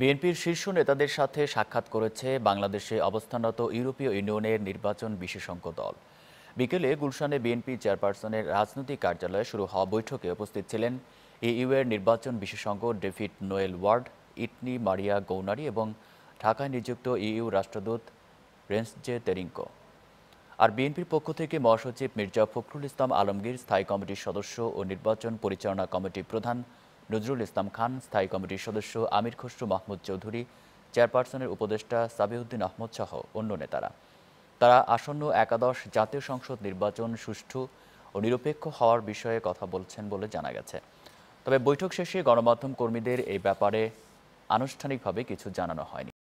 বিএনপির শীর্ষ নেতাদের সাথে সাক্ষাৎ করেছে বাংলাদেশে অবস্থানরত ইউরোপীয় ইউনিয়নের নির্বাচন বিশেষজ্ঞ দল বিকেলে গুলশানে বিএনপি চেয়ারপারসনের রাজনৈতিক কার্যালয়ে শুরু হওয়া বৈঠকে উপস্থিত ছিলেন ইউ এর নির্বাচন বিশেষজ্ঞ ডেভিড নোয়েল ওয়ার্ড ইটনি মারিয়া গৌনারি এবং ঢাকায় নিযুক্ত ইইউ রাষ্ট্রদূত রেন্সজে তেরিঙ্কো আর বিএনপির পক্ষ থেকে মহাসচিব মির্জা ফখরুল ইসলাম আলমগীর স্থায়ী কমিটির সদস্য ও নির্বাচন পরিচালনা কমিটির প্রধান নজরুল ইসলাম খান স্থায়ী কমিটির সদস্য আমির খসরু মাহমুদ চৌধুরী চেয়ারপারসনের উপদেষ্টা সাবিউদ্দিন আহমদ সহ অন্য নেতারা তারা আসন্ন একাদশ জাতীয় সংসদ নির্বাচন সুষ্ঠু ও নিরপেক্ষ হওয়ার বিষয়ে কথা বলছেন বলে জানা গেছে তবে বৈঠক শেষে গণমাধ্যম কর্মীদের এই ব্যাপারে আনুষ্ঠানিকভাবে কিছু জানানো হয়নি